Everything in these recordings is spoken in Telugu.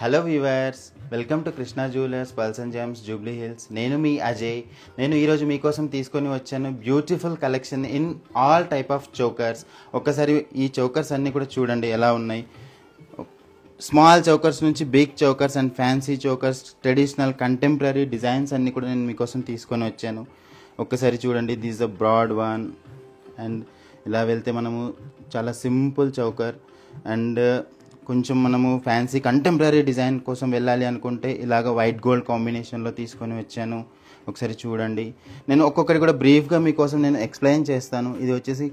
hello viewers welcome to Krishna Jewellers Pearls and Gems Jubilee Hills నేను మీ అజయ్ నేను ఈరోజు మీకోసం తీసుకొని వచ్చాను beautiful collection in all type of chokers ఒకసారి ఈ చోకర్స్ అన్నీ కూడా చూడండి ఎలా ఉన్నాయి స్మాల్ చౌకర్స్ నుంచి big chokers and fancy chokers traditional contemporary designs అన్నీ కూడా నేను మీకోసం తీసుకొని వచ్చాను ఒక్కసారి చూడండి this the broad one and ఇలా వెళ్తే మనము చాలా సింపుల్ చౌకర్ అండ్ కొంచెం మనము ఫ్యాన్సీ కంటెంపరీ డిజైన్ కోసం వెళ్ళాలి అనుకుంటే ఇలాగ వైట్ గోల్డ్ కాంబినేషన్లో తీసుకొని వచ్చాను ఒకసారి చూడండి నేను ఒక్కొక్కటి కూడా బ్రీఫ్గా మీకోసం నేను ఎక్స్ప్లెయిన్ చేస్తాను ఇది వచ్చేసి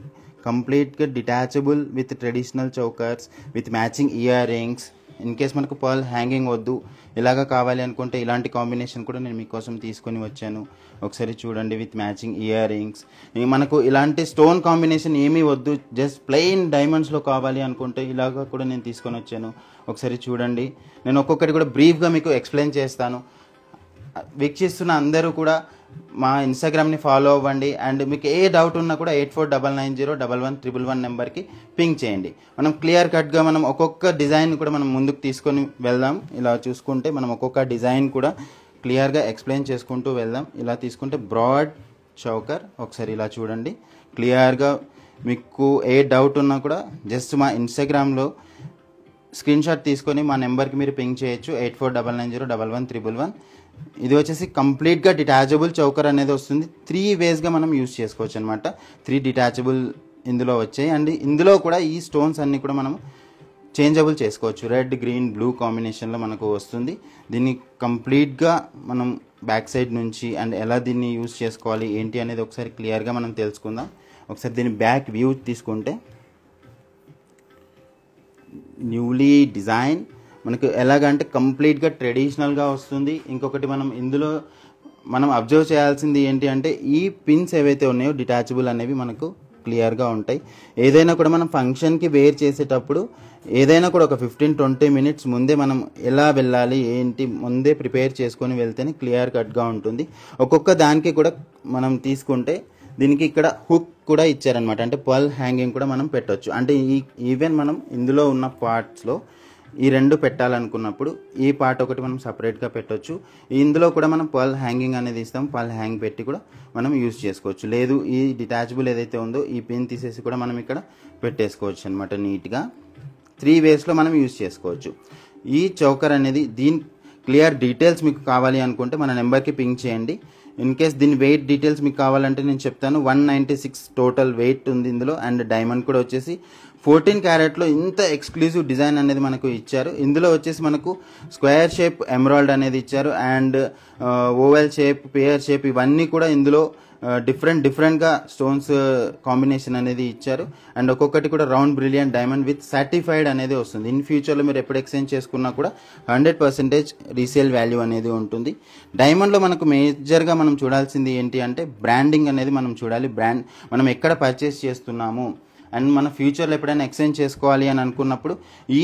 కంప్లీట్గా detachable with traditional chokers with matching earrings in case మనకు పర్ల్ హ్యాంగింగ్ వద్దు ఇలాగ కావాలి అనుకుంటే ఇలాంటి కాంబినేషన్ కూడా నేను మీకోసం తీసుకొని వచ్చాను ఒకసారి చూడండి విత్ మ్యాచింగ్ ఇయర్ రింగ్స్ మనకు ఇలాంటి స్టోన్ కాంబినేషన్ ఏమీ వద్దు జస్ట్ ప్లెయిన్ డైమండ్స్లో కావాలి అనుకుంటే ఇలాగ కూడా నేను తీసుకొని వచ్చాను ఒకసారి చూడండి నేను ఒక్కొక్కటి కూడా బ్రీఫ్గా మీకు ఎక్స్ప్లెయిన్ చేస్తాను వీక్షిస్తున్న అందరూ కూడా మా ఇన్స్టాగ్రామ్ని ఫాలో అవ్వండి అండ్ మీకు ఏ డౌట్ ఉన్నా కూడా eight four double nine zero double one triple one నెంబర్కి పింక్ చేయండి మనం క్లియర్ కట్గా మనం ఒక్కొక్క డిజైన్ కూడా మనం ముందుకు తీసుకొని వెళ్దాం ఇలా చూసుకుంటే మనం ఒక్కొక్క డిజైన్ కూడా క్లియర్గా ఎక్స్ప్లెయిన్ చేసుకుంటూ వెళ్దాం ఇలా తీసుకుంటే బ్రాడ్ చౌకర్ ఒకసారి ఇలా చూడండి క్లియర్గా మీకు ఏ డౌట్ ఉన్నా కూడా జస్ట్ మా ఇన్స్టాగ్రామ్లో స్క్రీన్ షాట్ తీసుకొని మా నెంబర్కి మీరు పింక్ చేయొచ్చు eight four double nine zero double one triple one ఇది వచ్చేసి కంప్లీట్గా డిటాచబుల్ చౌకర్ అనేది వస్తుంది త్రీ వేస్గా మనం యూస్ చేసుకోవచ్చు అనమాట త్రీ డిటాచబుల్ ఇందులో వచ్చాయి అండ్ ఇందులో కూడా ఈ స్టోన్స్ అన్నీ కూడా మనం చేంజబుల్ చేసుకోవచ్చు రెడ్ గ్రీన్ బ్లూ కాంబినేషన్లో మనకు వస్తుంది దీన్ని కంప్లీట్గా మనం బ్యాక్ సైడ్ నుంచి అండ్ ఎలా దీన్ని యూస్ చేసుకోవాలి ఏంటి అనేది ఒకసారి క్లియర్గా మనం తెలుసుకుందాం ఒకసారి దీన్ని బ్యాక్ వ్యూ తీసుకుంటే న్యూలీ డిజైన్ మనకు ఎలాగంటే కంప్లీట్గా ట్రెడిషనల్గా వస్తుంది ఇంకొకటి మనం ఇందులో మనం అబ్జర్వ్ చేయాల్సింది ఏంటి అంటే ఈ పిన్స్ ఏవైతే ఉన్నాయో డిటాచబుల్ అనేవి మనకు క్లియర్గా ఉంటాయి ఏదైనా కూడా మనం ఫంక్షన్కి వేర్ చేసేటప్పుడు ఏదైనా కూడా ఒక ఫిఫ్టీన్ ట్వంటీ మినిట్స్ ముందే మనం ఎలా వెళ్ళాలి ఏంటి ముందే ప్రిపేర్ చేసుకొని వెళ్తేనే క్లియర్ కట్గా ఉంటుంది ఒక్కొక్క దానికి కూడా మనం తీసుకుంటే దీనికి ఇక్కడ హుక్ కూడా ఇచ్చారనమాట అంటే పర్ల్ హ్యాంగింగ్ కూడా మనం పెట్టవచ్చు అంటే ఈ ఈవెన్ మనం ఇందులో ఉన్న పార్ట్స్లో ఈ రెండు పెట్టాలనుకున్నప్పుడు ఈ పార్ట్ ఒకటి మనం సపరేట్గా పెట్టవచ్చు ఇందులో కూడా మనం పల్ హ్యాంగింగ్ అనేది ఇస్తాం పల్ హ్యాంగ్ పెట్టి కూడా మనం యూస్ చేసుకోవచ్చు లేదు ఈ డిటాచబుల్ ఏదైతే ఉందో ఈ పిన్ తీసేసి కూడా మనం ఇక్కడ పెట్టేసుకోవచ్చు అనమాట నీట్గా త్రీ వేస్లో మనం యూస్ చేసుకోవచ్చు ఈ చౌకర్ అనేది దీని క్లియర్ డీటెయిల్స్ మీకు కావాలి అనుకుంటే మన నెంబర్కి పింక్ చేయండి ఇన్ కేస్ దీని వెయిట్ డీటెయిల్స్ మీకు కావాలంటే నేను చెప్తాను one ninety six total weight ఉంది ఇందులో అండ్ డైమండ్ కూడా వచ్చేసి ఫోర్టీన్ క్యారెట్లో ఇంత ఎక్స్క్లూజివ్ డిజైన్ అనేది మనకు ఇచ్చారు ఇందులో వచ్చేసి మనకు స్క్వేర్ షేప్ ఎమరాల్డ్ అనేది ఇచ్చారు and oval shape pear shape ఇవన్నీ కూడా ఇందులో డిఫరెంట్ డిఫరెంట్గా స్టోన్స్ కాంబినేషన్ అనేది ఇచ్చారు అండ్ ఒక్కొక్కటి కూడా round brilliant diamond with certified అనేది వస్తుంది ఇన్ ఫ్యూచర్లో మీరు ఎప్పుడు ఎక్స్చేంజ్ చేసుకున్నా కూడా హండ్రెడ్ పర్సెంటేజ్ రీసేల్ వాల్యూ అనేది ఉంటుంది డైమండ్లో మనకు మేజర్గా మనం చూడాల్సింది ఏంటి అంటే బ్రాండింగ్ అనేది మనం చూడాలి బ్రాండ్ మనం ఎక్కడ పర్చేస్ చేస్తున్నాము అండ్ మన ఫ్యూచర్లో ఎప్పుడైనా ఎక్స్చేంజ్ చేసుకోవాలి అని అనుకున్నప్పుడు ఈ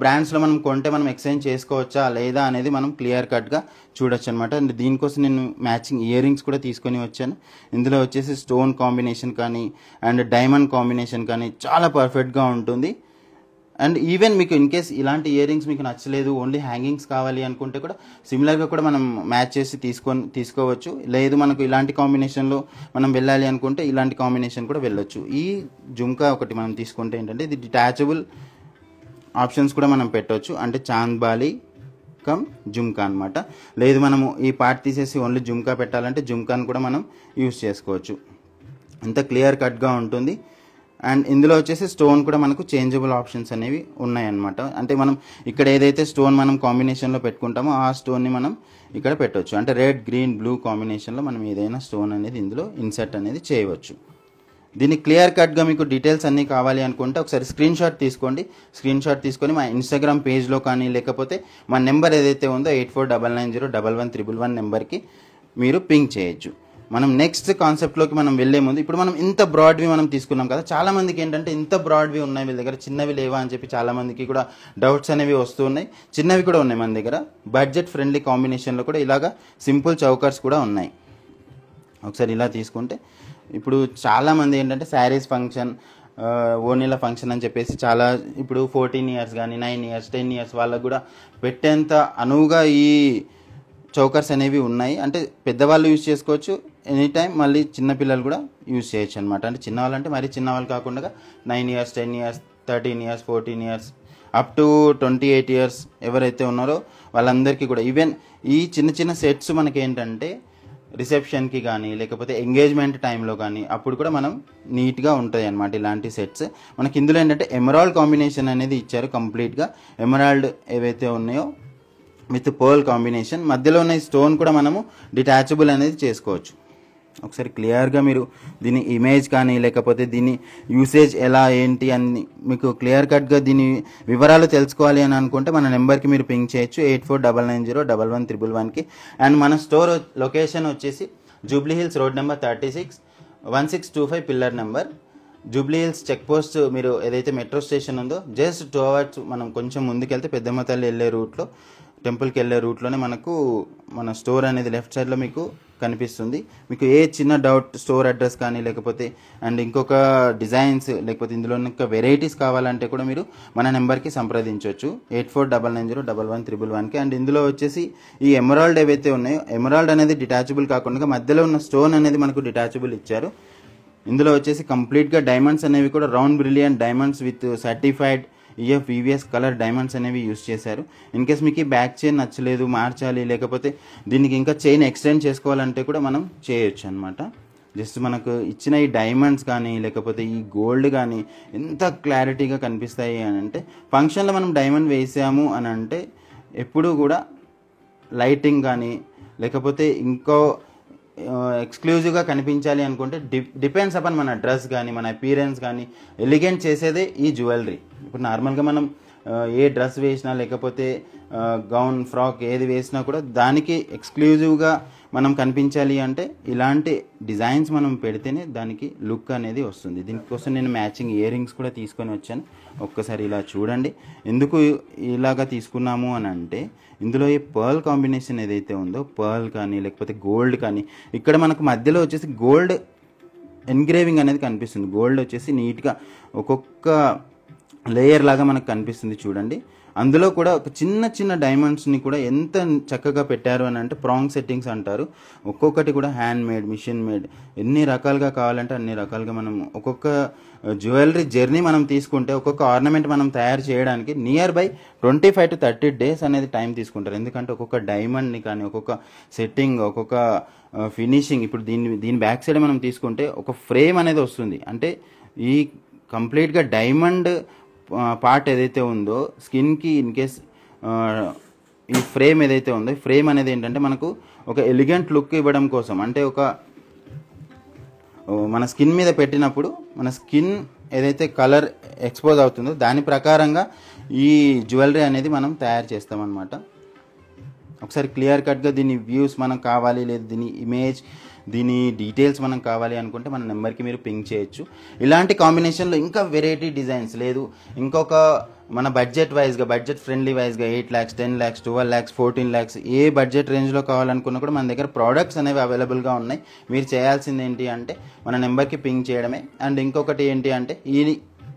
బ్రాండ్స్లో మనం కొంటే మనం ఎక్స్చేంజ్ చేసుకోవచ్చా లేదా అనేది మనం క్లియర్ కట్గా చూడొచ్చు అనమాట అండ్ దీనికోసం నేను మ్యాచింగ్ ఇయర్ రింగ్స్ కూడా తీసుకొని వచ్చాను ఇందులో వచ్చేసి స్టోన్ కాంబినేషన్ కానీ అండ్ డైమండ్ కాంబినేషన్ కానీ చాలా పర్ఫెక్ట్గా ఉంటుంది అండ్ ఈవెన్ మీకు ఇన్ కేస్ ఇలాంటి ఇయర్ రింగ్స్ మీకు నచ్చలేదు ఓన్లీ హ్యాంగింగ్స్ కావాలి అనుకుంటే కూడా సిమిలర్గా కూడా మనం మ్యాచ్ చేసి తీసుకొని తీసుకోవచ్చు లేదు మనకు ఇలాంటి కాంబినేషన్లో మనం వెళ్ళాలి అనుకుంటే ఇలాంటి కాంబినేషన్ కూడా వెళ్ళొచ్చు ఈ జుంకా ఒకటి మనం తీసుకుంటే ఏంటంటే ఇది డిటాచబుల్ ఆప్షన్స్ కూడా మనం పెట్టవచ్చు అంటే చాంద్బాలి కమ్ జుమ్కా అనమాట లేదు మనము ఈ పార్ట్ తీసేసి ఓన్లీ జుమ్కా పెట్టాలంటే జుమ్కాన్ కూడా మనం యూస్ చేసుకోవచ్చు ఇంత క్లియర్ కట్గా ఉంటుంది అండ్ ఇందులో వచ్చేసి స్టోన్ కూడా మనకు చేంజబుల్ ఆప్షన్స్ అనేవి ఉన్నాయన్నమాట అంటే మనం ఇక్కడ ఏదైతే స్టోన్ మనం కాంబినేషన్లో పెట్టుకుంటామో ఆ స్టోన్ని మనం ఇక్కడ పెట్టవచ్చు అంటే రెడ్ గ్రీన్ బ్లూ కాంబినేషన్లో మనం ఏదైనా స్టోన్ అనేది ఇందులో ఇన్సర్ట్ అనేది చేయవచ్చు దీన్ని క్లియర్ కట్గా మీకు డీటెయిల్స్ అన్నీ కావాలి అనుకుంటే ఒకసారి స్క్రీన్ షాట్ తీసుకోండి స్క్రీన్ షాట్ తీసుకొని మా ఇన్స్టాగ్రామ్ పేజ్లో కానీ లేకపోతే మా నెంబర్ ఏదైతే ఉందో eight four double nine zero double one triple one నెంబర్కి మీరు పింక్ చేయొచ్చు మనం నెక్స్ట్ కాన్సెప్ట్లోకి మనం వెళ్ళే ముందు ఇప్పుడు మనం ఇంత బ్రాడ్వి మనం తీసుకున్నాం కదా చాలామందికి ఏంటంటే ఇంత బ్రాడ్వి ఉన్నాయి వీళ్ళ దగ్గర చిన్నవి లేవా అని చెప్పి చాలామందికి కూడా డౌట్స్ అనేవి వస్తూ ఉన్నాయి చిన్నవి కూడా ఉన్నాయి మన దగ్గర బడ్జెట్ ఫ్రెండ్లీ కాంబినేషన్లో కూడా ఇలాగా సింపుల్ చౌకర్స్ కూడా ఉన్నాయి ఒకసారి ఇలా తీసుకుంటే ఇప్పుడు చాలామంది ఏంటంటే శారీస్ ఫంక్షన్ ఓనీల ఫంక్షన్ అని చెప్పేసి చాలా ఇప్పుడు ఫోర్టీన్ ఇయర్స్ కానీ నైన్ ఇయర్స్ టెన్ ఇయర్స్ వాళ్ళకు కూడా పెట్టేంత అనువుగా ఈ చౌకర్స్ అనేవి ఉన్నాయి అంటే పెద్దవాళ్ళు యూజ్ చేసుకోవచ్చు ఎనీ టైం మళ్ళీ చిన్నపిల్లలు కూడా యూజ్ చేయొచ్చు అనమాట అంటే చిన్నవాళ్ళు అంటే మరీ చిన్నవాళ్ళు కాకుండా nine years ten years thirteen years fourteen years up to twenty eight years ఎవరైతే ఉన్నారో వాళ్ళందరికీ కూడా ఈవెన్ ఈ చిన్న చిన్న సెట్స్ మనకి ఏంటంటే రిసెప్షన్కి కానీ లేకపోతే ఎంగేజ్మెంట్ టైంలో కానీ అప్పుడు కూడా మనం నీట్గా ఉంటాయి అనమాట ఇలాంటి సెట్స్ మనకి ఇందులో ఏంటంటే ఎమరాల్డ్ కాంబినేషన్ అనేది ఇచ్చారు కంప్లీట్గా ఎమరాల్డ్ ఏవైతే ఉన్నాయో విత్ పోల్ కాంబినేషన్ మధ్యలో ఉన్న స్టోన్ కూడా మనము డిటాచబుల్ అనేది చేసుకోవచ్చు ఒకసారి క్లియర్గా మీరు దీని ఇమేజ్ కానీ లేకపోతే దీని యూసేజ్ ఎలా ఏంటి అని మీకు క్లియర్ కట్గా దీని వివరాలు తెలుసుకోవాలి అని అనుకుంటే మన నెంబర్కి మీరు పింక్ చేయొచ్చు eight four double nine zero double one triple వన్కి అండ్ మన స్టోర్ లొకేషన్ వచ్చేసి Jubilee Hills road number thirty six one six two five pillar number Jubilee Hills check post మీరు ఏదైతే మెట్రో స్టేషన్ ఉందో జస్ట్ టూ అవర్స్ మనం కొంచెం ముందుకెళ్తే పెద్దమ్మ తల్లి వెళ్ళే రూట్లో టెంపుల్కి వెళ్ళే రూట్లోనే మనకు మన స్టోర్ అనేది లెఫ్ట్ సైడ్లో మీకు కనిపిస్తుంది మీకు ఏ చిన్న డౌట్ స్టోర్ అడ్రస్ కానీ లేకపోతే అండ్ ఇంకొక డిజైన్స్ లేకపోతే ఇందులో ఇంకా వెరైటీస్ కావాలంటే కూడా మీరు మన నెంబర్కి సంప్రదించవచ్చు eight four double nine zero double one triple వన్కి అండ్ ఇందులో వచ్చేసి ఈ ఎమరాల్డ్ ఏవైతే ఉన్నాయో ఎమరాల్డ్ అనేది డిటాచబుల్ కాకుండా మధ్యలో ఉన్న స్టోన్ అనేది మనకు డిటాచబుల్ ఇచ్చారు ఇందులో వచ్చేసి కంప్లీట్గా డైమండ్స్ అనేవి కూడా round brilliant diamonds with certified ear previous colour diamonds అనేవి యూస్ చేశారు ఇన్ కేస్ మీకు బ్యాక్ చైన్ నచ్చలేదు మార్చాలి లేకపోతే దీనికి ఇంకా చైన్ ఎక్స్టెండ్ చేసుకోవాలంటే కూడా మనం చేయొచ్చు అనమాట జస్ట్ మనకు ఇచ్చిన ఈ డైమండ్స్ కానీ లేకపోతే ఈ గోల్డ్ కానీ ఎంత క్లారిటీగా కనిపిస్తాయి అని అంటే ఫంక్షన్లో మనం డైమండ్ వేసాము అని అంటే ఎప్పుడూ కూడా లైటింగ్ కానీ లేకపోతే ఇంకో ఎక్స్క్లూజివ్గా కనిపించాలి అనుకుంటే డి డిపెండ్స్ అపాన్ మన డ్రెస్ కానీ మన అపీరెన్స్ కానీ ఎలిగెంట్ చేసేదే ఈ జ్యువెలరీ ఇప్పుడు నార్మల్గా మనం ఏ డ్రెస్ వేసినా లేకపోతే గౌన్ ఫ్రాక్ ఏది వేసినా కూడా దానికి ఎక్స్క్లూజివ్గా మనం కనిపించాలి అంటే ఇలాంటి డిజైన్స్ మనం పెడితేనే దానికి లుక్ అనేది వస్తుంది దీనికోసం నేను మ్యాచింగ్ ఇయర్ రింగ్స్ కూడా తీసుకొని వచ్చాను ఒక్కసారి ఇలా చూడండి ఎందుకు ఇలాగా తీసుకున్నాము అని అంటే ఇందులో ఈ పర్ల్ కాంబినేషన్ ఏదైతే ఉందో పర్ల్ కానీ లేకపోతే గోల్డ్ కానీ ఇక్కడ మనకు మధ్యలో వచ్చేసి గోల్డ్ ఎన్గ్రేవింగ్ అనేది కనిపిస్తుంది గోల్డ్ వచ్చేసి నీట్గా ఒక్కొక్క లేయర్ లాగా మనకు కనిపిస్తుంది చూడండి అందులో కూడా ఒక చిన్న చిన్న డైమండ్స్ని కూడా ఎంత చక్కగా పెట్టారు అని అంటే ప్రాంగ్ సెట్టింగ్స్ అంటారు ఒక్కొక్కటి కూడా హ్యాండ్ మేడ్ మిషన్ మేడ్ ఎన్ని రకాలుగా కావాలంటే అన్ని రకాలుగా మనం ఒక్కొక్క జ్యువెలరీ జర్నీ మనం తీసుకుంటే ఒక్కొక్క ఆర్నమెంట్ మనం తయారు చేయడానికి near by twenty five to thirty days అనేది టైం తీసుకుంటారు ఎందుకంటే ఒక్కొక్క డైమండ్ని కానీ ఒక్కొక్క సెట్టింగ్ ఒక్కొక్క ఫినిషింగ్ ఇప్పుడు దీని దీని బ్యాక్ సైడ్ మనం తీసుకుంటే ఒక ఫ్రేమ్ అనేది వస్తుంది అంటే ఈ కంప్లీట్గా డైమండ్ పార్ట్ ఏదైతే ఉందో స్కిన్కి ఇన్ కేస్ ఈ ఫ్రేమ్ ఏదైతే ఉందో ఫ్రేమ్ అనేది ఏంటంటే మనకు ఒక ఎలిగెంట్ లుక్ ఇవ్వడం కోసం అంటే ఒక మన స్కిన్ మీద పెట్టినప్పుడు మన స్కిన్ ఏదైతే కలర్ ఎక్స్పోజ్ అవుతుందో దాని ప్రకారంగా ఈ జ్యువెలరీ అనేది మనం తయారు చేస్తామన్నమాట ఒకసారి క్లియర్ కట్గా దీని వ్యూస్ మనకు కావాలి లేదు దీని ఇమేజ్ దీని డీటెయిల్స్ మనం కావాలి అనుకుంటే మన నెంబర్కి మీరు పింగ్ చేయొచ్చు ఇలాంటి కాంబినేషన్లో ఇంకా వెరైటీ డిజైన్స్ లేదు ఇంకొక మన బడ్జెట్ వైజ్గా బడ్జెట్ ఫ్రెండ్లీ వైజ్గా eight lakhs ten lakhs twelve lakhs fourteen lakhs ఏ బడ్జెట్ రేంజ్లో కావాలనుకున్నా కూడా మన దగ్గర ప్రోడక్ట్స్ అనేవి అవైలబుల్గా ఉన్నాయి మీరు చేయాల్సింది ఏంటి అంటే మన నెంబర్కి పింగ్ చేయడమే అండ్ ఇంకొకటి ఏంటి అంటే ఈ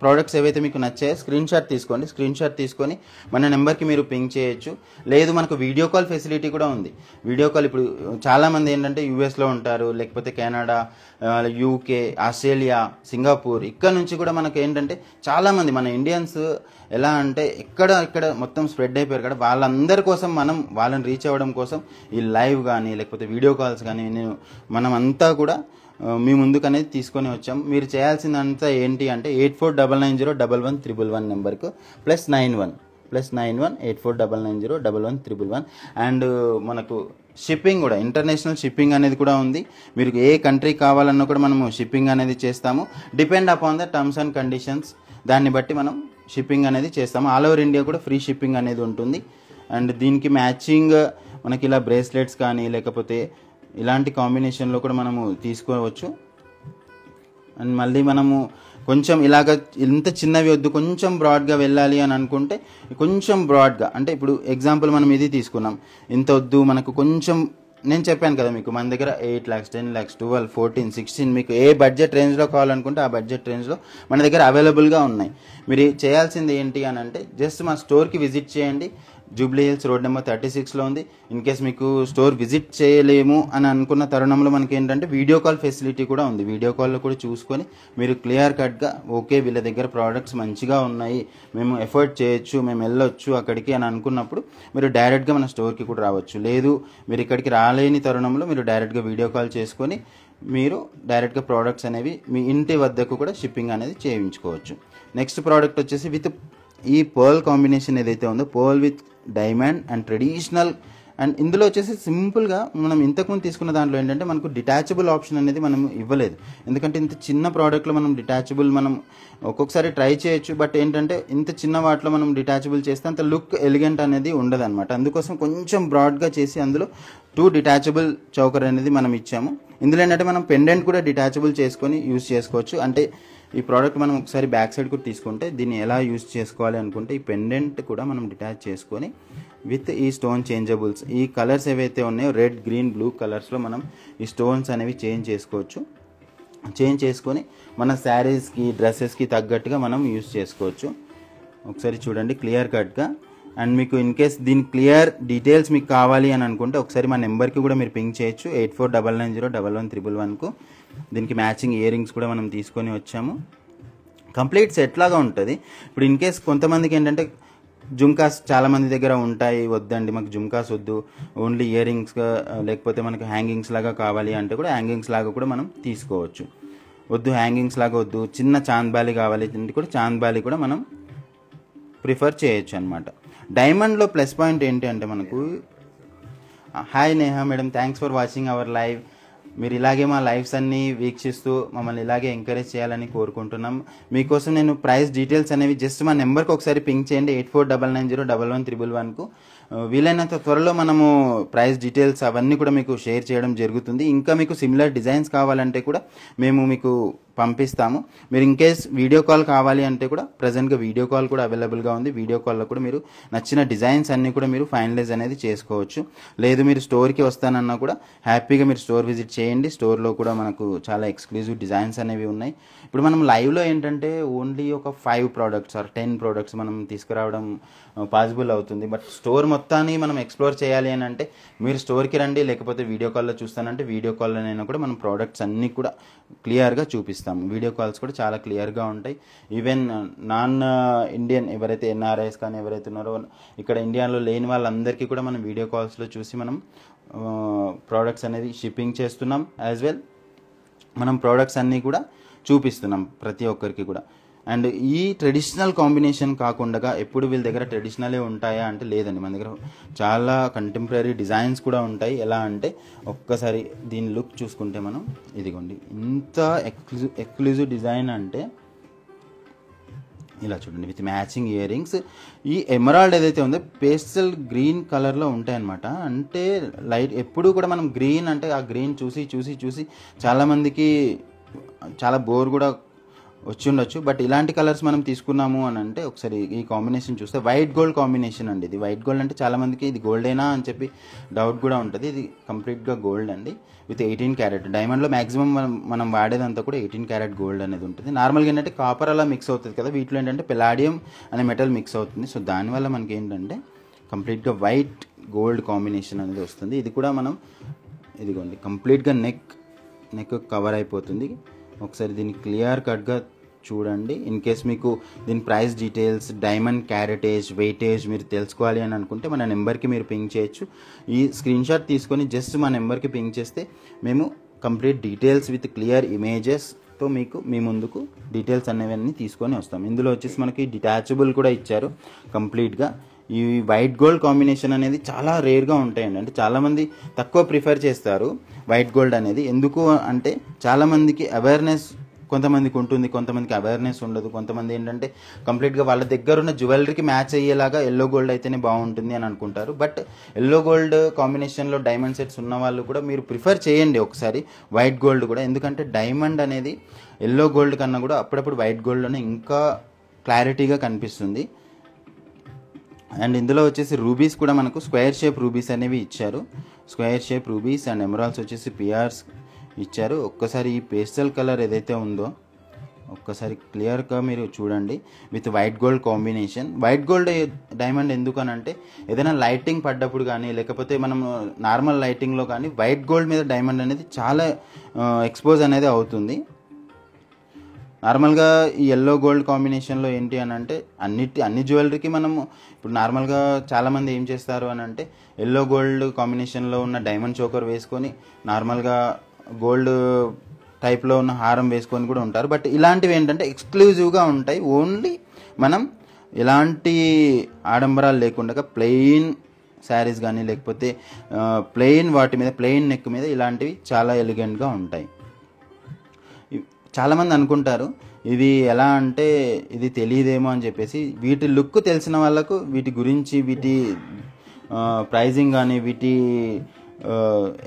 ప్రోడక్ట్స్ ఏవైతే మీకు నచ్చాయో స్క్రీన్ షాట్ తీసుకోండి స్క్రీన్ షాట్ తీసుకొని మన నెంబర్కి మీరు పింక్ చేయొచ్చు లేదు మనకు వీడియో కాల్ ఫెసిలిటీ కూడా ఉంది వీడియో కాల్ ఇప్పుడు చాలామంది ఏంటంటే యూఎస్లో ఉంటారు లేకపోతే కెనడా యూకే ఆస్ట్రేలియా సింగపూర్ ఇక్కడ నుంచి కూడా మనకు ఏంటంటే చాలామంది మన ఇండియన్స్ ఎలా అంటే ఎక్కడ ఇక్కడ మొత్తం స్ప్రెడ్ అయిపోయారు కదా వాళ్ళందరి కోసం మనం వాళ్ళని రీచ్ అవ్వడం కోసం ఈ లైవ్ కానీ లేకపోతే వీడియో కాల్స్ కానీ నేను మనం అంతా కూడా మీ ముందుకు అనేది తీసుకొని వచ్చాం మీరు చేయాల్సిందంతా ఏంటి అంటే eight four double nine zero double one triple one నెంబర్కు plus nine one plus nine one eight four double nine zero double one triple one and మనకు షిప్పింగ్ కూడా ఇంటర్నేషనల్ షిప్పింగ్ అనేది కూడా ఉంది మీరు ఏ కంట్రీ కావాలన్నా కూడా మనము షిప్పింగ్ అనేది చేస్తాము depend upon the terms and conditions దాన్ని బట్టి మనం షిప్పింగ్ అనేది చేస్తాము ఆల్ ఓవర్ ఇండియా కూడా ఫ్రీ షిప్పింగ్ అనేది ఉంటుంది అండ్ దీనికి మ్యాచింగ్ మనకి ఇలా బ్రేస్లెట్స్ కానీ లేకపోతే ఇలాంటి కాంబినేషన్లో కూడా మనము తీసుకోవచ్చు అండ్ మళ్ళీ మనము కొంచెం ఇలాగ ఇంత చిన్నవి వద్దు కొంచెం బ్రాడ్గా వెళ్ళాలి అని అనుకుంటే కొంచెం బ్రాడ్గా అంటే ఇప్పుడు ఎగ్జాంపుల్ మనం ఇది తీసుకున్నాం ఇంత వద్దు మనకు కొంచెం నేను చెప్పాను కదా మీకు మన దగ్గర eight lakhs ten lakhs twelve fourteen sixteen మీకు ఏ బడ్జెట్ రేంజ్లో కావాలనుకుంటే ఆ బడ్జెట్ రేంజ్లో మన దగ్గర అవైలబుల్గా ఉన్నాయి మీరు చేయాల్సింది ఏంటి అని అంటే జస్ట్ మా స్టోర్కి విజిట్ చేయండి Jubilee Hills road number thirty సిక్స్లో ఉంది ఇన్ కేస్ మీకు స్టోర్ విజిట్ చేయలేము అని అనుకున్న తరుణంలో మనకి ఏంటంటే వీడియో కాల్ ఫెసిలిటీ కూడా ఉంది వీడియో కాల్లో కూడా చూసుకొని మీరు క్లియర్ కట్గా ఓకే వీళ్ళ దగ్గర ప్రోడక్ట్స్ మంచిగా ఉన్నాయి మేము ఎఫర్ట్ చేయొచ్చు మేము వెళ్ళొచ్చు అక్కడికి అని అనుకున్నప్పుడు మీరు డైరెక్ట్గా మన స్టోర్కి కూడా రావచ్చు లేదు మీరు ఇక్కడికి రాలేని తరుణంలో మీరు డైరెక్ట్గా వీడియో కాల్ చేసుకొని మీరు డైరెక్ట్గా ప్రోడక్ట్స్ అనేవి మీ ఇంటి వద్దకు కూడా షిప్పింగ్ అనేది చేయించుకోవచ్చు నెక్స్ట్ ప్రోడక్ట్ వచ్చేసి విత్ ఈ పర్ల్ కాంబినేషన్ ఏదైతే ఉందో pearl with diamond and traditional and ఇందులో వచ్చేసి సింపుల్గా మనం ఇంతకుముందు తీసుకున్న దాంట్లో ఏంటంటే మనకు డిటాచబుల్ ఆప్షన్ అనేది మనం ఇవ్వలేదు ఎందుకంటే ఇంత చిన్న ప్రోడక్ట్లో మనం డిటాచబుల్ మనం ఒక్కొక్కసారి ట్రై చేయొచ్చు బట్ ఏంటంటే ఇంత చిన్న వాటిలో మనం డిటాచబుల్ చేస్తే అంత లుక్ ఎలిగెంట్ అనేది ఉండదు అనమాట అందుకోసం కొంచెం బ్రాడ్గా చేసి అందులో టూ డిటాచబుల్ చౌకర్ అనేది మనం ఇచ్చాము ఇందులో ఏంటంటే మనం పెండెంట్ కూడా డిటాచబుల్ చేసుకొని యూస్ చేసుకోవచ్చు అంటే ఈ ప్రోడక్ట్ మనం ఒకసారి బ్యాక్ సైడ్ కూడా తీసుకుంటే దీన్ని ఎలా యూజ్ చేసుకోవాలి అనుకుంటే ఈ పెండెంట్ కూడా మనం డిటాచ్ చేసుకొని విత్ ఈ స్టోన్ చేంజబుల్స్ ఈ కలర్స్ ఏవైతే ఉన్నాయో రెడ్ గ్రీన్ బ్లూ కలర్స్లో మనం ఈ స్టోన్స్ అనేవి చేంజ్ చేసుకోవచ్చు చేంజ్ చేసుకొని మన శారీస్కి డ్రెస్సెస్కి తగ్గట్టుగా మనం యూజ్ చేసుకోవచ్చు ఒకసారి చూడండి క్లియర్ కట్గా అండ్ మీకు ఇన్ కేస్ దీని క్లియర్ డీటెయిల్స్ మీకు కావాలి అని అనుకుంటే ఒకసారి మా నెంబర్కి కూడా మీరు పింక్ చేయొచ్చు eight four double nine zero double one triple వన్కు దీనికి మ్యాచింగ్ ఇయర్ రింగ్స్ కూడా మనం తీసుకొని వచ్చాము కంప్లీట్ సెట్ లాగా ఉంటుంది ఇప్పుడు ఇన్ కేస్ కొంతమందికి ఏంటంటే జుమ్కాస్ చాలామంది దగ్గర ఉంటాయి వద్దండి మాకు జుమ్కాస్ వద్దు ఓన్లీ ఇయర్ రింగ్స్ లేకపోతే మనకు హ్యాంగింగ్స్ లాగా కావాలి అంటే కూడా హ్యాంగింగ్స్ లాగా కూడా మనం తీసుకోవచ్చు వద్దు హ్యాంగింగ్స్ లాగా వద్దు చిన్న చాంద్బాలి కావాలి అంటే కూడా చాంద్బాలి కూడా మనం ప్రిఫర్ చేయొచ్చు అనమాట డైమండ్లో ప్లస్ పాయింట్ ఏంటి అంటే మనకు hi Neha madam thanks for watching our live మీరు ఇలాగే మా లైఫ్స్ అన్నీ వీక్షిస్తూ మమ్మల్ని ఇలాగే ఎంకరేజ్ చేయాలని కోరుకుంటున్నాం మీకోసం నేను ప్రైస్ డీటెయిల్స్ అనేవి జస్ట్ మా నెంబర్కి ఒకసారి పింక్ చేయండి eight four double nine zero double one triple వన్కు వీలైనంత త్వరలో మనము ప్రైస్ డీటెయిల్స్ అవన్నీ కూడా మీకు షేర్ చేయడం జరుగుతుంది ఇంకా మీకు సిమిలర్ డిజైన్స్ కావాలంటే కూడా మేము మీకు పంపిస్తాము మీరు ఇన్ కేస్ వీడియో కాల్ కావాలి అంటే కూడా ప్రజెంట్గా వీడియో కాల్ కూడా అవైలబుల్గా ఉంది వీడియో కాల్లో కూడా మీరు నచ్చిన డిజైన్స్ అన్నీ కూడా మీరు ఫైనలైజ్ అనేది చేసుకోవచ్చు లేదు మీరు స్టోర్కి వస్తానన్నా కూడా హ్యాపీగా మీరు స్టోర్ విజిట్ చేయండి స్టోర్లో కూడా మనకు చాలా ఎక్స్క్లూజివ్ డిజైన్స్ అనేవి ఉన్నాయి ఇప్పుడు మనం లైవ్లో ఏంటంటే ఓన్లీ ఒక five products or ten products మనం తీసుకురావడం పాసిబుల్ అవుతుంది బట్ స్టోర్ మొత్తాన్ని మనం ఎక్స్ప్లోర్ చేయాలి అని అంటే మీరు స్టోర్కి రండి లేకపోతే వీడియో కాల్లో చూస్తానంటే వీడియో కాల్లో అయినా కూడా మనం ప్రోడక్ట్స్ అన్నీ కూడా క్లియర్గా చూపిస్తాం చేస్తాము వీడియో కాల్స్ కూడా చాలా క్లియర్గా ఉంటాయి ఈవెన్ నాన్ ఇండియన్ ఎవరైతే ఎన్ఆర్ఐస్ కానీ ఎవరైతే ఉన్నారో ఇక్కడ ఇండియాలో లేని వాళ్ళందరికీ కూడా మనం వీడియో కాల్స్లో చూసి మనం ప్రోడక్ట్స్ uh, అనేది షిప్పింగ్ చేస్తున్నాం యాజ్ వెల్ మనం ప్రోడక్ట్స్ అన్నీ కూడా చూపిస్తున్నాం ప్రతి ఒక్కరికి కూడా అండ్ ఈ ట్రెడిషనల్ కాంబినేషన్ కాకుండా ఎప్పుడు వీళ్ళ దగ్గర ట్రెడిషనలే ఉంటాయా అంటే లేదండి మన దగ్గర చాలా కంటెంపరీ డిజైన్స్ కూడా ఉంటాయి ఎలా అంటే ఒక్కసారి దీని లుక్ చూసుకుంటే మనం ఇదిగోండి ఇంత ఎక్లూజివ్ ఎక్స్క్లూజివ్ డిజైన్ అంటే ఇలా చూడండి విత్ మ్యాచింగ్ ఇయర్ రింగ్స్ ఈ ఎమరాల్డ్ ఏదైతే ఉందో పేస్టల్ గ్రీన్ కలర్లో ఉంటాయన్నమాట అంటే లైట్ ఎప్పుడు కూడా మనం గ్రీన్ అంటే ఆ గ్రీన్ చూసి చూసి చూసి చాలామందికి చాలా బోర్ కూడా వచ్చి ఉండొచ్చు బట్ ఇలాంటి కలర్స్ మనం తీసుకున్నాము అని అంటే ఒకసారి ఈ కాంబినేషన్ చూస్తే వైట్ గోల్డ్ కాంబినేషన్ అండి ఇది వైట్ గోల్డ్ అంటే చాలామందికి ఇది గోల్డేనా అని చెప్పి డౌట్ కూడా ఉంటుంది ఇది కంప్లీట్గా గోల్డ్ అండి విత్ ఎయిటీన్ క్యారెట్ డైమండ్లో మ్యాక్సిమం మనం మనం వాడేదంతా కూడా ఎయిటీన్ క్యారెట్ గోల్డ్ అనేది ఉంటుంది నార్మల్గా ఏంటంటే కాపర్ అలా మిక్స్ అవుతుంది కదా వీటిలో ఏంటంటే పెలాడియం అనే మెటల్ మిక్స్ అవుతుంది సో దానివల్ల మనకి ఏంటంటే కంప్లీట్గా వైట్ గోల్డ్ కాంబినేషన్ అనేది వస్తుంది ఇది కూడా మనం ఇదిగోండి కంప్లీట్గా నెక్ నెక్ కవర్ అయిపోతుంది ఒకసారి దీన్ని క్లియర్ కట్గా చూడండి ఇన్ కేస్ మీకు దీని price details diamond caratage weightage మీరు తెలుసుకోవాలి అని అనుకుంటే మన నెంబర్కి మీరు పింగ్ చేయొచ్చు ఈ స్క్రీన్ షాట్ తీసుకొని జస్ట్ మా నెంబర్కి పింగ్ చేస్తే మేము కంప్లీట్ డీటెయిల్స్ విత్ క్లియర్ ఇమేజెస్తో మీకు మీ ముందుకు డీటెయిల్స్ అనేవన్నీ తీసుకొని వస్తాం ఇందులో వచ్చేసి మనకి డిటాచబుల్ కూడా ఇచ్చారు కంప్లీట్గా ఈ వైట్ గోల్డ్ కాంబినేషన్ అనేది చాలా రేర్గా ఉంటాయండి అంటే చాలామంది తక్కువ ప్రిఫర్ చేస్తారు వైట్ గోల్డ్ అనేది ఎందుకు అంటే చాలామందికి అవేర్నెస్ కొంతమందికి ఉంటుంది కొంతమందికి అవేర్నెస్ ఉండదు కొంతమంది ఏంటంటే కంప్లీట్గా వాళ్ళ దగ్గర ఉన్న జ్యువెలరీకి మ్యాచ్ అయ్యేలాగా ఎల్లో గోల్డ్ అయితేనే బాగుంటుంది అని అనుకుంటారు బట్ ఎల్లో గోల్డ్ కాంబినేషన్లో డైమండ్ సెట్స్ ఉన్న వాళ్ళు కూడా మీరు ప్రిఫర్ చేయండి ఒకసారి వైట్ గోల్డ్ కూడా ఎందుకంటే డైమండ్ అనేది ఎల్లో గోల్డ్ కన్నా కూడా అప్పుడప్పుడు వైట్ గోల్డ్లోనే ఇంకా క్లారిటీగా కనిపిస్తుంది అండ్ ఇందులో వచ్చేసి రూబీస్ కూడా మనకు స్క్వేర్ షేప్ రూబీస్ అనేవి ఇచ్చారు square shape rubies and emeralds వచ్చేసి పిఆర్స్ ఇచ్చారు ఒక్కసారి ఈ పేస్టల్ కలర్ ఏదైతే ఉందో ఒక్కసారి క్లియర్గా మీరు చూడండి with white gold combination white gold diamond ఎందుకనంటే ఏదైనా లైటింగ్ పడ్డప్పుడు కానీ లేకపోతే మనం నార్మల్ లైటింగ్లో కానీ వైట్ గోల్డ్ మీద డైమండ్ అనేది చాలా ఎక్స్పోజ్ అనేది అవుతుంది నార్మల్గా ఈ ఎల్లో గోల్డ్ కాంబినేషన్లో ఏంటి అని అంటే అన్నిటి అన్ని జ్యువెలరీకి మనము ఇప్పుడు నార్మల్గా చాలామంది ఏం చేస్తారు అని అంటే ఎల్లో గోల్డ్ కాంబినేషన్లో ఉన్న డైమండ్ చోకర్ వేసుకొని నార్మల్గా గోల్డ్ టైప్లో ఉన్న హారం వేసుకొని కూడా ఉంటారు బట్ ఇలాంటివి ఏంటంటే ఎక్స్క్లూజివ్గా ఉంటాయి ఓన్లీ మనం ఎలాంటి ఆడంబరాలు లేకుండా ప్లెయిన్ శారీస్ కానీ లేకపోతే ప్లెయిన్ వాటి మీద ప్లెయిన్ నెక్ మీద ఇలాంటివి చాలా ఎలిగెంట్గా ఉంటాయి చాలామంది అనుకుంటారు ఇది ఎలా అంటే ఇది తెలియదేమో అని చెప్పేసి వీటి లుక్ తెలిసిన వాళ్ళకు వీటి గురించి వీటి ప్రైజింగ్ కానీ వీటి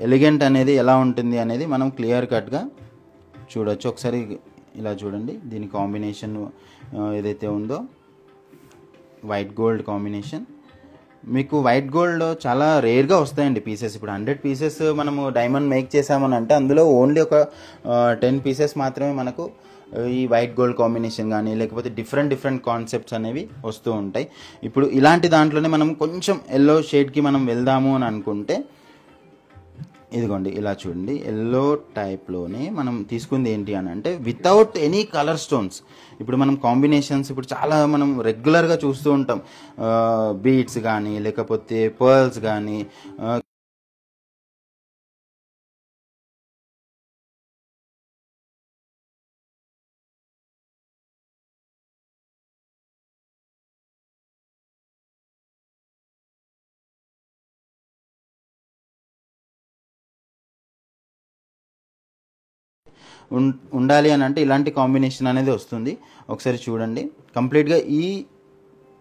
ఎలిగెంట్ అనేది ఎలా ఉంటుంది అనేది మనం క్లియర్ కట్గా చూడొచ్చు ఒకసారి ఇలా చూడండి దీని కాంబినేషన్ ఏదైతే ఉందో వైట్ గోల్డ్ కాంబినేషన్ మీకు వైట్ గోల్డ్ చాలా రేర్గా వస్తాయండి పీసెస్ ఇప్పుడు హండ్రెడ్ పీసెస్ మనము డైమండ్ మేక్ చేసామని అంటే అందులో ఓన్లీ ఒక టెన్ పీసెస్ మాత్రమే మనకు ఈ వైట్ గోల్డ్ కాంబినేషన్ కానీ లేకపోతే డిఫరెంట్ డిఫరెంట్ కాన్సెప్ట్స్ అనేవి వస్తూ ఉంటాయి ఇప్పుడు ఇలాంటి దాంట్లోనే మనం కొంచెం ఎల్లో షేడ్కి మనం వెళ్దాము అని అనుకుంటే ఇదిగోండి ఇలా చూడండి ఎల్లో టైప్లోనే మనం తీసుకుంది ఏంటి అని అంటే వితౌట్ ఎనీ కలర్ స్టోన్స్ ఇప్పుడు మనం కాంబినేషన్స్ ఇప్పుడు చాలా మనం రెగ్యులర్గా చూస్తూ ఉంటాం బీట్స్ uh, కానీ లేకపోతే పర్ల్స్ కానీ uh, ఉండాలి అని అంటే ఇలాంటి కాంబినేషన్ అనేది వస్తుంది ఒకసారి చూడండి కంప్లీట్గా ఈ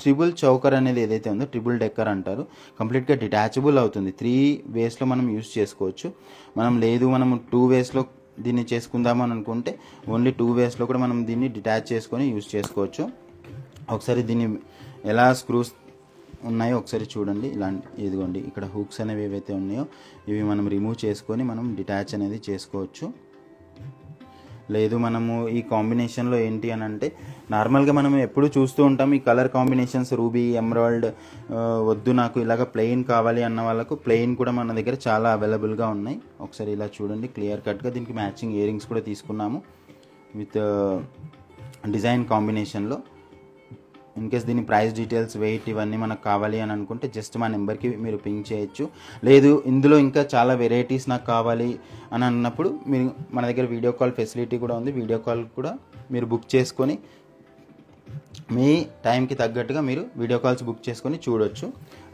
ట్రిబుల్ చౌకర్ అనేది ఏదైతే ఉందో ట్రిబుల్ డెక్కర్ అంటారు కంప్లీట్గా డిటాచబుల్ అవుతుంది త్రీ వేస్లో మనం యూస్ చేసుకోవచ్చు మనం లేదు మనం టూ వేస్లో దీన్ని చేసుకుందామని అనుకుంటే ఓన్లీ టూ వేస్లో కూడా మనం దీన్ని డిటాచ్ చేసుకొని యూస్ చేసుకోవచ్చు ఒకసారి దీన్ని ఎలా స్క్రూస్ ఉన్నాయో ఒకసారి చూడండి ఇలాంటి ఇదిగోండి ఇక్కడ హుక్స్ అనేవి ఏవైతే ఉన్నాయో ఇవి మనం రిమూవ్ చేసుకొని మనం డిటాచ్ అనేది చేసుకోవచ్చు లేదు మనము ఈ కాంబినేషన్లో ఏంటి అని అంటే నార్మల్గా మనం ఎప్పుడు చూస్తూ ఉంటాం ఈ కలర్ కాంబినేషన్స్ రూబీ ఎమరాల్డ్ వద్దు నాకు ఇలాగ ప్లెయిన్ కావాలి అన్న వాళ్ళకు ప్లెయిన్ కూడా మన దగ్గర చాలా అవైలబుల్గా ఉన్నాయి ఒకసారి ఇలా చూడండి క్లియర్ కట్గా దీనికి మ్యాచింగ్ ఇయరింగ్స్ కూడా తీసుకున్నాము విత్ డిజైన్ కాంబినేషన్లో ఇన్ కేస్ దీని ప్రైస్ డీటెయిల్స్ వెయిట్ ఇవన్నీ మనకు కావాలి అని అనుకుంటే జస్ట్ మా నెంబర్కి మీరు పింక్ చేయొచ్చు లేదు ఇందులో ఇంకా చాలా వెరైటీస్ నాకు కావాలి అని అన్నప్పుడు మీరు మన దగ్గర వీడియో కాల్ ఫెసిలిటీ కూడా ఉంది వీడియో కాల్ కూడా మీరు బుక్ చేసుకొని మీ టైంకి తగ్గట్టుగా మీరు వీడియో కాల్స్ బుక్ చేసుకొని చూడొచ్చు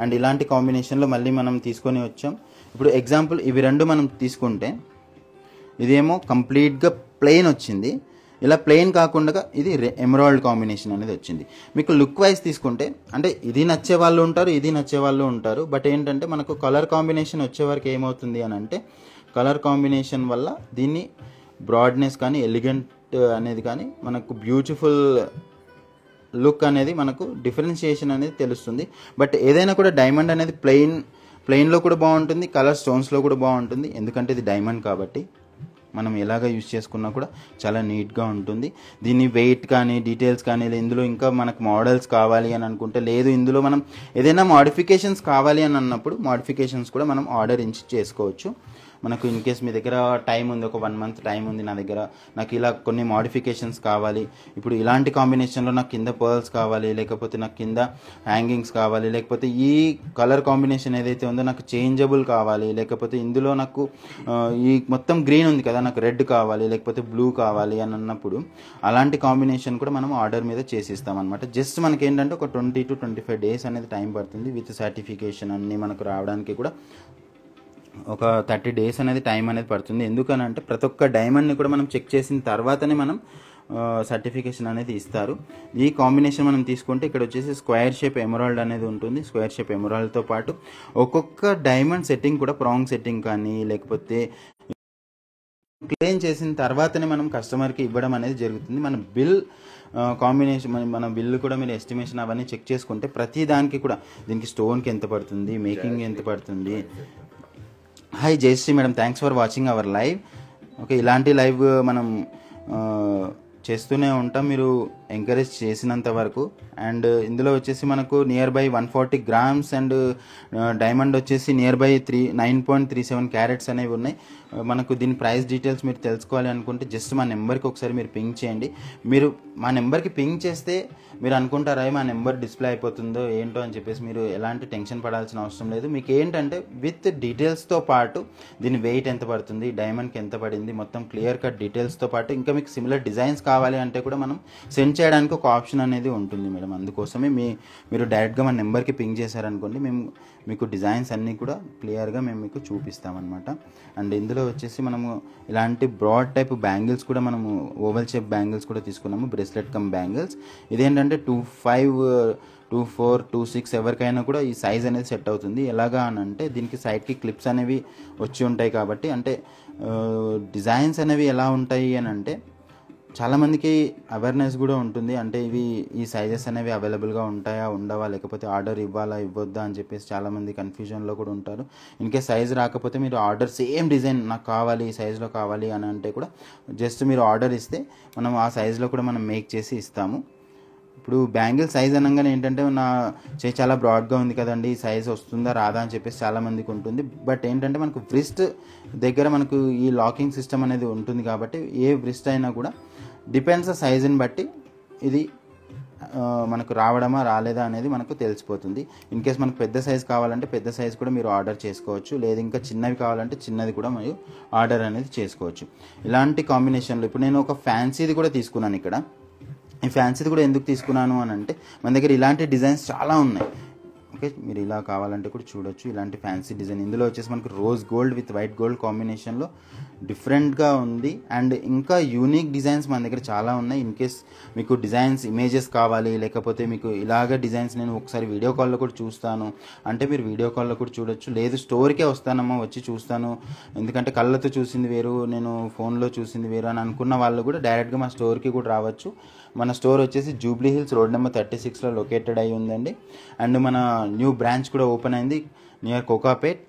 అండ్ ఇలాంటి కాంబినేషన్లో మళ్ళీ మనం తీసుకొని వచ్చాం ఇప్పుడు ఎగ్జాంపుల్ ఇవి రెండు మనం తీసుకుంటే ఇదేమో కంప్లీట్గా ప్లెయిన్ వచ్చింది ఇలా ప్లెయిన్ కాకుండా ఇది ఎమరాల్డ్ కాంబినేషన్ అనేది వచ్చింది మీకు లుక్ వైజ్ తీసుకుంటే అంటే ఇది నచ్చే వాళ్ళు ఉంటారు ఇది నచ్చే వాళ్ళు ఉంటారు బట్ ఏంటంటే మనకు కలర్ కాంబినేషన్ వచ్చే ఏమవుతుంది అని అంటే కలర్ కాంబినేషన్ వల్ల దీన్ని బ్రాడ్నెస్ కానీ ఎలిగెంట్ uh, అనేది కానీ మనకు బ్యూటిఫుల్ లుక్ అనేది మనకు డిఫరెన్షియేషన్ అనేది తెలుస్తుంది బట్ ఏదైనా కూడా డైమండ్ అనేది ప్లెయిన్ ప్లెయిన్లో కూడా బాగుంటుంది కలర్ స్టోన్స్లో కూడా బాగుంటుంది ఎందుకంటే ఇది డైమండ్ కాబట్టి మనం ఎలాగ యూజ్ చేసుకున్నా కూడా చాలా నీట్గా ఉంటుంది దీన్ని వెయిట్ కానీ డీటెయిల్స్ కానీ ఇందులో ఇంకా మనకు మోడల్స్ కావాలి అని అనుకుంటే లేదు ఇందులో మనం ఏదైనా మాడిఫికేషన్స్ కావాలి అని అన్నప్పుడు మాడిఫికేషన్స్ కూడా మనం ఆర్డర్ ఇచ్చి చేసుకోవచ్చు మనకు ఇన్ కేస్ మీ దగ్గర టైం ఉంది ఒక వన్ మంత్ టైం ఉంది నా దగ్గర నాకు ఇలా కొన్ని మాడిఫికేషన్స్ కావాలి ఇప్పుడు ఇలాంటి కాంబినేషన్లో నాకు కింద పర్ల్స్ కావాలి లేకపోతే నాకు కింద హ్యాంగింగ్స్ కావాలి లేకపోతే ఈ కలర్ కాంబినేషన్ ఏదైతే ఉందో నాకు చేంజబుల్ కావాలి లేకపోతే ఇందులో నాకు ఈ మొత్తం గ్రీన్ ఉంది కదా నాకు రెడ్ కావాలి లేకపోతే బ్లూ కావాలి అని అన్నప్పుడు అలాంటి కాంబినేషన్ కూడా మనం ఆర్డర్ మీద చేసిస్తాం అనమాట జస్ట్ మనకి ఏంటంటే ఒక twenty to twenty five days అనేది టైం పడుతుంది విత్ సర్టిఫికేషన్ అన్నీ మనకు రావడానికి కూడా ఒక థర్టీ డేస్ అనేది టైం అనేది పడుతుంది ఎందుకనంటే ప్రతి ఒక్క డైమండ్ని కూడా మనం చెక్ చేసిన తర్వాతనే మనం సర్టిఫికేషన్ అనేది ఇస్తారు ఈ కాంబినేషన్ మనం తీసుకుంటే ఇక్కడ వచ్చేసి స్క్వేర్ షేప్ ఎమరాల్డ్ అనేది ఉంటుంది స్క్వేర్ షేప్ ఎమరాల్డ్తో పాటు ఒక్కొక్క డైమండ్ సెట్టింగ్ కూడా ప్రాంగ్ సెట్టింగ్ కానీ లేకపోతే క్లెయిమ్ చేసిన తర్వాతనే మనం కస్టమర్కి ఇవ్వడం అనేది జరుగుతుంది మన బిల్ కాంబినేషన్ మన బిల్లు కూడా మీరు ఎస్టిమేషన్ అవన్నీ చెక్ చేసుకుంటే ప్రతి దానికి కూడా దీనికి స్టోన్కి ఎంత పడుతుంది మేకింగ్ ఎంత పడుతుంది hi Jayashree madam thanks for watching our live okay ఇలాంటి లైవ్ మనం uh, చేస్తూనే ఉంటాం మీరు ఎంకరేజ్ చేసినంత వరకు అండ్ uh, ఇందులో వచ్చేసి మనకు near by one forty grams and diamond వచ్చేసి near by three nine point three seven carats అనేవి ఉన్నాయి uh, మనకు దీని ప్రైస్ డీటెయిల్స్ మీరు తెలుసుకోవాలి అనుకుంటే జస్ట్ మా నెంబర్కి ఒకసారి మీరు పింగ్ చేయండి మీరు మా నెంబర్కి పింగ్ చేస్తే మీరు అనుకుంటారా మా నెంబర్ డిస్ప్లే అయిపోతుందో ఏంటో అని చెప్పేసి మీరు ఎలాంటి టెన్షన్ పడాల్సిన అవసరం లేదు మీకు ఏంటంటే విత్ డీటెయిల్స్తో పాటు దీని వెయిట్ ఎంత పడుతుంది డైమండ్కి ఎంత పడింది మొత్తం క్లియర్ కట్ డీటెయిల్స్తో పాటు ఇంకా మీకు సిమిలర్ డిజైన్స్ కావాలి అంటే కూడా మనం సెండ్ చేయడానికి ఒక ఆప్షన్ అనేది ఉంటుంది మేడం అందుకోసమే మీ మీరు డైరెక్ట్గా మా నెంబర్కి పింగ్ చేశారనుకోండి మేము మీకు డిజైన్స్ అన్నీ కూడా క్లియర్గా మేము మీకు చూపిస్తామన్నమాట అండ్ ఇందులో వచ్చేసి మనము ఇలాంటి బ్రాడ్ టైప్ బ్యాంగిల్స్ కూడా మనము ఓవల్ షేప్ బ్యాంగిల్స్ కూడా తీసుకున్నాము బ్రేస్లెట్ కమ్ బ్యాంగిల్స్ ఇదేంటంటే two five two four two six ఎవరికైనా కూడా ఈ సైజ్ అనేది సెట్ అవుతుంది ఎలాగా అని అంటే దీనికి సైడ్కి క్లిప్స్ అనేవి వచ్చి ఉంటాయి కాబట్టి అంటే డిజైన్స్ అనేవి ఎలా ఉంటాయి అని అంటే చాలామందికి అవేర్నెస్ కూడా ఉంటుంది అంటే ఇవి ఈ సైజెస్ అనేవి అవైలబుల్గా ఉంటాయా ఉండవా లేకపోతే ఆర్డర్ ఇవ్వాలా ఇవ్వద్దా అని చెప్పేసి చాలామంది కన్ఫ్యూజన్లో కూడా ఉంటారు ఇన్కేస్ సైజ్ రాకపోతే మీరు ఆర్డర్ సేమ్ డిజైన్ నాకు కావాలి ఈ సైజులో కావాలి అని అంటే కూడా జస్ట్ మీరు ఆర్డర్ ఇస్తే మనం ఆ సైజులో కూడా మనం మేక్ చేసి ఇస్తాము ఇప్పుడు బ్యాంగిల్ సైజ్ అనగానే ఏంటంటే నా చేయి చాలా బ్రాడ్గా ఉంది కదండి ఈ సైజ్ వస్తుందా రాదా అని చెప్పేసి చాలామందికి ఉంటుంది బట్ ఏంటంటే మనకు బ్రిస్ట్ దగ్గర మనకు ఈ లాకింగ్ సిస్టమ్ అనేది ఉంటుంది కాబట్టి ఏ బ్రిస్ట్ అయినా కూడా డిపెండ్స్ సైజుని బట్టి ఇది మనకు రావడమా రాలేదా అనేది మనకు తెలిసిపోతుంది ఇన్ కేస్ మనకు పెద్ద సైజు కావాలంటే పెద్ద సైజు కూడా మీరు ఆర్డర్ చేసుకోవచ్చు లేదా ఇంకా చిన్నవి కావాలంటే చిన్నది కూడా మీరు ఆర్డర్ అనేది చేసుకోవచ్చు ఇలాంటి కాంబినేషన్లో ఇప్పుడు నేను ఒక ఫ్యాన్సీది కూడా తీసుకున్నాను ఇక్కడ ఈ ఫ్యాన్సీది కూడా ఎందుకు తీసుకున్నాను అని అంటే మన దగ్గర ఇలాంటి డిజైన్స్ చాలా ఉన్నాయి ఓకే మీరు ఇలా కావాలంటే కూడా చూడొచ్చు ఇలాంటి ఫ్యాన్సీ డిజైన్ ఇందులో వచ్చేసి మనకు rose gold with white gold కాంబినేషన్లో డిఫరెంట్గా ఉంది అండ్ ఇంకా యూనిక్ డిజైన్స్ మన దగ్గర చాలా ఉన్నాయి ఇన్ కేస్ మీకు డిజైన్స్ ఇమేజెస్ కావాలి లేకపోతే మీకు ఇలాగ డిజైన్స్ నేను ఒకసారి వీడియో కాల్లో కూడా చూస్తాను అంటే మీరు వీడియో కాల్లో కూడా చూడొచ్చు లేదు స్టోర్కే వస్తానమ్మా వచ్చి చూస్తాను ఎందుకంటే కళ్ళతో చూసింది వేరు నేను ఫోన్లో చూసింది వేరు అని అనుకున్న వాళ్ళు కూడా డైరెక్ట్గా మా స్టోర్కి కూడా రావచ్చు మన స్టోర్ వచ్చేసి Jubilee Hills road number thirty సిక్స్లో లొకేటెడ్ అయి ఉందండి అండ్ మన న్యూ బ్రాంచ్ కూడా ఓపెన్ అయింది నియర్ కోకాపేట్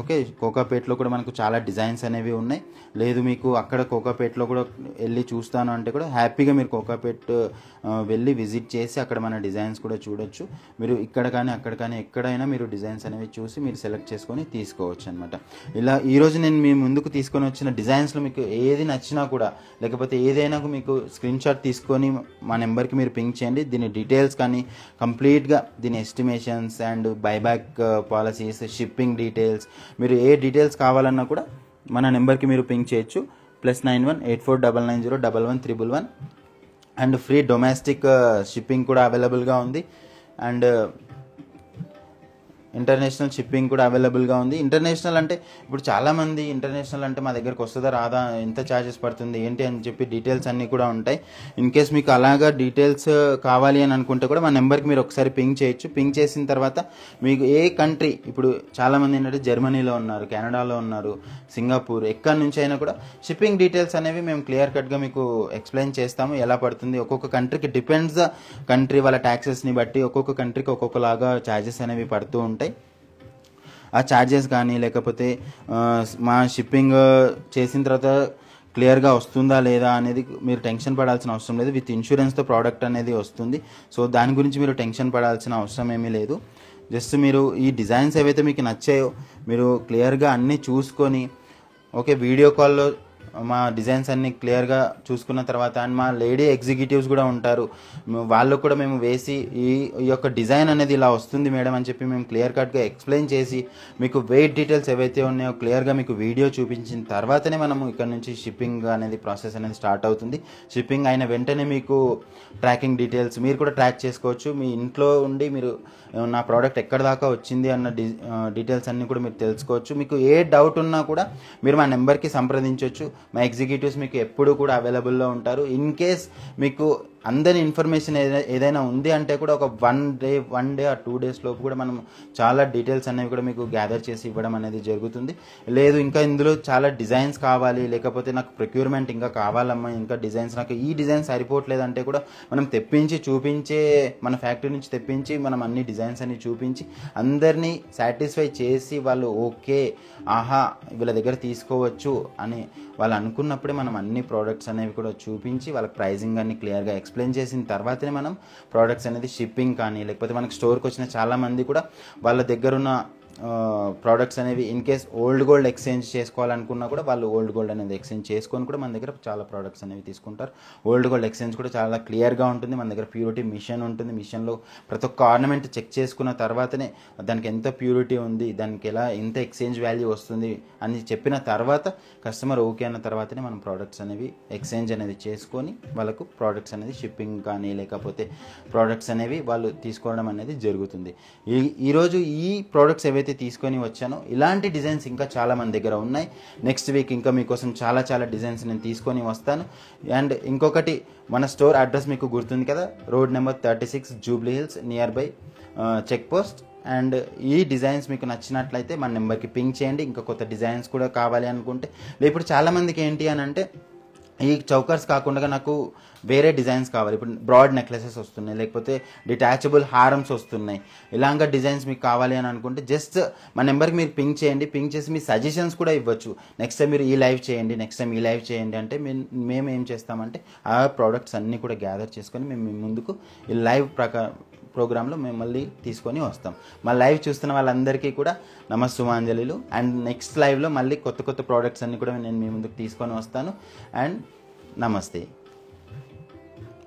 ఓకే కోకాపేట్లో కూడా మనకు చాలా డిజైన్స్ అనేవి ఉన్నాయి లేదు మీకు అక్కడ కోకాపేట్లో కూడా వెళ్ళి చూస్తాను అంటే కూడా హ్యాపీగా మీరు కోకాపేట్ వెళ్ళి విజిట్ చేసి అక్కడ మన డిజైన్స్ కూడా చూడొచ్చు మీరు ఇక్కడ కానీ అక్కడ కానీ ఎక్కడైనా మీరు డిజైన్స్ అనేవి చూసి మీరు సెలెక్ట్ చేసుకొని తీసుకోవచ్చు అనమాట ఇలా ఈరోజు నేను మీ ముందుకు తీసుకొని వచ్చిన డిజైన్స్లో మీకు ఏది నచ్చినా కూడా లేకపోతే ఏదైనా మీకు స్క్రీన్ షాట్ తీసుకొని మా నెంబర్కి మీరు పింక్ చేయండి దీని డీటెయిల్స్ కానీ కంప్లీట్గా దీని estimations and buyback policies shipping details మీరు ఏ డీటెయిల్స్ కావాలన్నా కూడా మన నెంబర్కి మీరు పింక్ చేయొచ్చు plus nine one eight four double nine zero double one triple one and free domestic shipping కూడా అవైలబుల్గా ఉంది అండ్ ఇంటర్నేషనల్ షిప్పింగ్ కూడా అవైలబుల్గా ఉంది ఇంటర్నేషనల్ అంటే ఇప్పుడు చాలామంది ఇంటర్నేషనల్ అంటే మా దగ్గరకు వస్తుందా రాదా ఎంత ఛార్జెస్ పడుతుంది ఏంటి అని చెప్పి డీటెయిల్స్ అన్నీ కూడా ఉంటాయి ఇన్ కేస్ మీకు అలాగా డీటెయిల్స్ కావాలి అని అనుకుంటే కూడా మా నెంబర్కి మీరు ఒకసారి పింగ్ చేయొచ్చు పింగ్ చేసిన తర్వాత మీకు ఏ కంట్రీ ఇప్పుడు చాలామంది ఏంటంటే జర్మనీలో ఉన్నారు కెనడాలో ఉన్నారు సింగపూర్ ఎక్కడి నుంచి అయినా కూడా షిప్పింగ్ డీటెయిల్స్ అనేవి మేము క్లియర్ కట్గా మీకు ఎక్స్ప్లెయిన్ చేస్తాము ఎలా పడుతుంది ఒక్కొక్క కంట్రీకి డిపెండ్స్ కంట్రీ వాళ్ళ ట్యాక్సెస్ని బట్టి ఒక్కొక్క కంట్రీకి ఒక్కొక్కలాగా ఛార్జెస్ అనేవి పడుతూ ఉంటాయి ఉంటాయి ఆ ఛార్జెస్ కానీ లేకపోతే మా షిప్పింగ్ చేసిన తర్వాత క్లియర్గా వస్తుందా లేదా అనేది మీరు టెన్షన్ పడాల్సిన అవసరం లేదు విత్ ఇన్సూరెన్స్తో ప్రోడక్ట్ అనేది వస్తుంది సో దాని గురించి మీరు టెన్షన్ పడాల్సిన అవసరం ఏమీ లేదు జస్ట్ మీరు ఈ డిజైన్స్ ఏవైతే మీకు నచ్చాయో మీరు క్లియర్గా అన్నీ చూసుకొని ఓకే వీడియో కాల్లో మా డిజైన్స్ అన్ని క్లియర్గా చూసుకున్న తర్వాత అండ్ మా లేడీ ఎగ్జిక్యూటివ్స్ కూడా ఉంటారు వాళ్ళు కూడా మేము వేసి ఈ యొక్క డిజైన్ అనేది ఇలా వస్తుంది మేడం అని చెప్పి మేము క్లియర్ కట్గా ఎక్స్ప్లెయిన్ చేసి మీకు వెయిట్ డీటెయిల్స్ ఏవైతే ఉన్నాయో క్లియర్గా మీకు వీడియో చూపించిన తర్వాతనే మనము ఇక్కడ నుంచి షిప్పింగ్ అనేది ప్రాసెస్ అనేది స్టార్ట్ అవుతుంది షిప్పింగ్ అయిన వెంటనే మీకు ట్రాకింగ్ డీటెయిల్స్ మీరు కూడా ట్రాక్ చేసుకోవచ్చు మీ ఇంట్లో ఉండి మీరు నా ప్రోడక్ట్ ఎక్కడ దాకా వచ్చింది అన్న డీటెయిల్స్ అన్నీ కూడా మీరు తెలుసుకోవచ్చు మీకు ఏ డౌట్ ఉన్నా కూడా మీరు మా నెంబర్కి సంప్రదించవచ్చు మా ఎగ్జిక్యూటివ్స్ మీకు ఎప్పుడు కూడా అవైలబుల్లో ఉంటారు ఇన్ కేస్ మీకు అందరి ఇన్ఫర్మేషన్ ఏదైనా ఉంది అంటే కూడా ఒక వన్ డే వన్ డే ఆ టూ డేస్ లోపు కూడా మనం చాలా డీటెయిల్స్ అనేవి కూడా మీకు గ్యాదర్ చేసి ఇవ్వడం అనేది జరుగుతుంది లేదు ఇంకా ఇందులో చాలా డిజైన్స్ కావాలి లేకపోతే నాకు ప్రొక్యూర్మెంట్ ఇంకా కావాలమ్మా ఇంకా డిజైన్స్ నాకు ఈ డిజైన్ సరిపోవట్లేదంటే కూడా మనం తెప్పించి చూపించే మన ఫ్యాక్టరీ నుంచి తెప్పించి మనం అన్ని డిజైన్స్ అన్ని చూపించి అందరినీ సాటిస్ఫై చేసి వాళ్ళు ఓకే ఆహా వీళ్ళ దగ్గర తీసుకోవచ్చు అని వాళ్ళు అనుకున్నప్పుడే మనం అన్ని ప్రోడక్ట్స్ అనేవి కూడా చూపించి వాళ్ళ ప్రైజింగ్ అన్ని క్లియర్గా ఎక్స్ ఎక్స్ప్లెయిన్ చేసిన తర్వాతనే మనం ప్రోడక్ట్స్ అనేది షిప్పింగ్ కానీ లేకపోతే మనకి స్టోర్కి వచ్చిన చాలామంది కూడా వాళ్ళ దగ్గరున్న ప్రోడక్ట్స్ అనేవి in case old gold exchange చేసుకోవాలనుకున్నా కూడా వాళ్ళు ఓల్డ్ గోల్డ్ అనేది ఎక్స్చేంజ్ చేసుకొని కూడా మన దగ్గర చాలా ప్రోడక్ట్స్ అనేవి తీసుకుంటారు ఓల్డ్ గోల్డ్ ఎక్స్చేంజ్ కూడా చాలా క్లియర్గా ఉంటుంది మన దగ్గర ప్యూరిటీ మిషన్ ఉంటుంది మిషన్లో ప్రతి ఒక్క ఆర్నమెంట్ చెక్ చేసుకున్న తర్వాతనే దానికి ఎంత ప్యూరిటీ ఉంది దానికి ఎలా ఎంత ఎక్స్చేంజ్ వాల్యూ వస్తుంది అని చెప్పిన తర్వాత కస్టమర్ ఓకే అన్న తర్వాతనే మనం ప్రోడక్ట్స్ అనేవి ఎక్స్చేంజ్ అనేది చేసుకొని వాళ్ళకు ప్రోడక్ట్స్ అనేది షిప్పింగ్ కానీ లేకపోతే ప్రోడక్ట్స్ అనేవి వాళ్ళు తీసుకోవడం అనేది జరుగుతుంది ఈ ఈరోజు ఈ ప్రోడక్ట్స్ ఏవైతే అయితే తీసుకొని వచ్చాను ఇలాంటి డిజైన్స్ ఇంకా చాలా మంది దగ్గర ఉన్నాయి నెక్స్ట్ వీక్ ఇంకా మీకోసం చాలా చాలా డిజైన్స్ నేను తీసుకొని వస్తాను అండ్ ఇంకొకటి మన స్టోర్ అడ్రస్ మీకు గుర్తుంది కదా road number thirty six Jubilee Hills near by check post and ఈ డిజైన్స్ మీకు నచ్చినట్లయితే మన నెంబర్కి పింక్ చేయండి ఇంకా కొత్త డిజైన్స్ కూడా కావాలి అనుకుంటే ఇప్పుడు చాలామందికి ఏంటి అని అంటే ఈ చౌకర్స్ కాకుండా నాకు వేరే డిజైన్స్ కావాలి ఇప్పుడు బ్రాడ్ నెక్లెసెస్ వస్తున్నాయి లేకపోతే డిటాచబుల్ హారమ్స్ వస్తున్నాయి ఇలాగ డిజైన్స్ మీకు కావాలి అని అనుకుంటే జస్ట్ మా నెంబర్కి మీరు పింక్ చేయండి పింక్ చేసి మీ సజెషన్స్ కూడా ఇవ్వచ్చు నెక్స్ట్ టైం మీరు ఈ లైవ్ చేయండి నెక్స్ట్ టైం ఈ లైవ్ చేయండి అంటే మేము ఏం చేస్తామంటే ఆ ప్రోడక్ట్స్ అన్నీ కూడా గ్యాదర్ చేసుకొని మేము ముందుకు ఈ లైవ్ ప్రకారం ప్రోగ్రాంలో మేము మళ్ళీ తీసుకొని వస్తాం మా లైవ్ చూస్తున్న వాళ్ళందరికీ కూడా నమస్సుమాంజలిలు అండ్ నెక్స్ట్ లైవ్లో మళ్ళీ కొత్త కొత్త ప్రోడక్ట్స్ అన్నీ కూడా నేను మీ ముందుకు తీసుకొని వస్తాను అండ్ నమస్తే